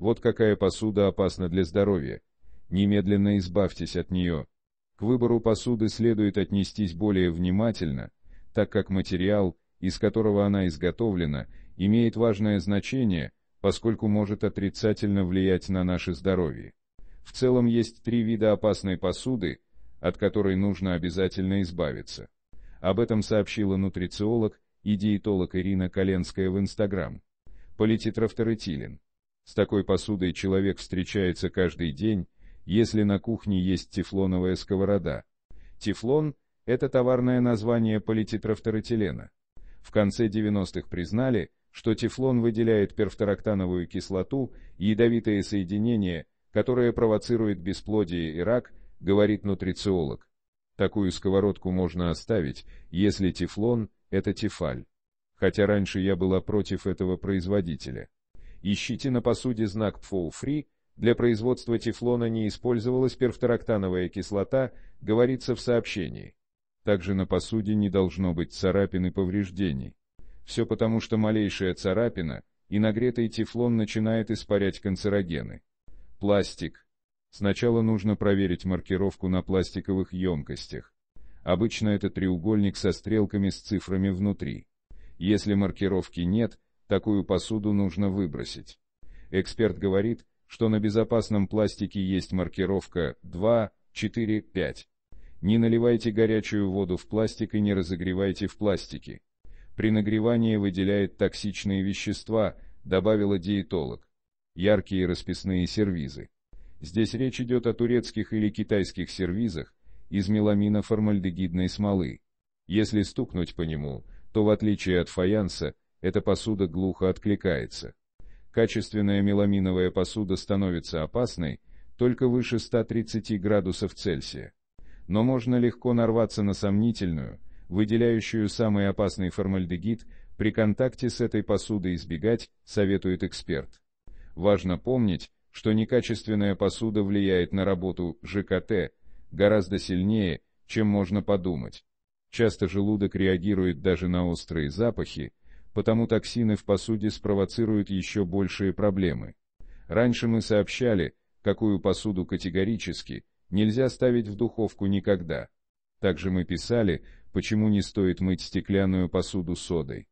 Вот какая посуда опасна для здоровья. Немедленно избавьтесь от нее. К выбору посуды следует отнестись более внимательно, так как материал, из которого она изготовлена, имеет важное значение, поскольку может отрицательно влиять на наше здоровье. В целом есть три вида опасной посуды, от которой нужно обязательно избавиться. Об этом сообщила нутрициолог и диетолог Ирина Коленская в Инстаграм. Политетрафторетилин. С такой посудой человек встречается каждый день, если на кухне есть тефлоновая сковорода. Тефлон – это товарное название полититрафторэтилена. В конце 90-х признали, что тефлон выделяет перфтороктановую кислоту, ядовитое соединение, которое провоцирует бесплодие и рак, говорит нутрициолог. Такую сковородку можно оставить, если тефлон – это тефаль. Хотя раньше я была против этого производителя. Ищите на посуде знак «Full-Free», для производства тефлона не использовалась перфторактановая кислота, говорится в сообщении. Также на посуде не должно быть царапин и повреждений. Все потому, что малейшая царапина и нагретый тефлон начинает испарять канцерогены. Пластик. Сначала нужно проверить маркировку на пластиковых емкостях. Обычно это треугольник со стрелками с цифрами внутри. Если маркировки нет, Такую посуду нужно выбросить. Эксперт говорит, что на безопасном пластике есть маркировка 2, 4, 5. Не наливайте горячую воду в пластик и не разогревайте в пластике. При нагревании выделяет токсичные вещества, добавила диетолог. Яркие расписные сервизы. Здесь речь идет о турецких или китайских сервизах из меламина формальдегидной смолы. Если стукнуть по нему, то в отличие от фаянса, эта посуда глухо откликается. Качественная меламиновая посуда становится опасной только выше 130 градусов Цельсия. Но можно легко нарваться на сомнительную, выделяющую самый опасный формальдегид, при контакте с этой посудой избегать, советует эксперт. Важно помнить, что некачественная посуда влияет на работу ЖКТ гораздо сильнее, чем можно подумать. Часто желудок реагирует даже на острые запахи, потому токсины в посуде спровоцируют еще большие проблемы. Раньше мы сообщали, какую посуду категорически нельзя ставить в духовку никогда. Также мы писали, почему не стоит мыть стеклянную посуду содой.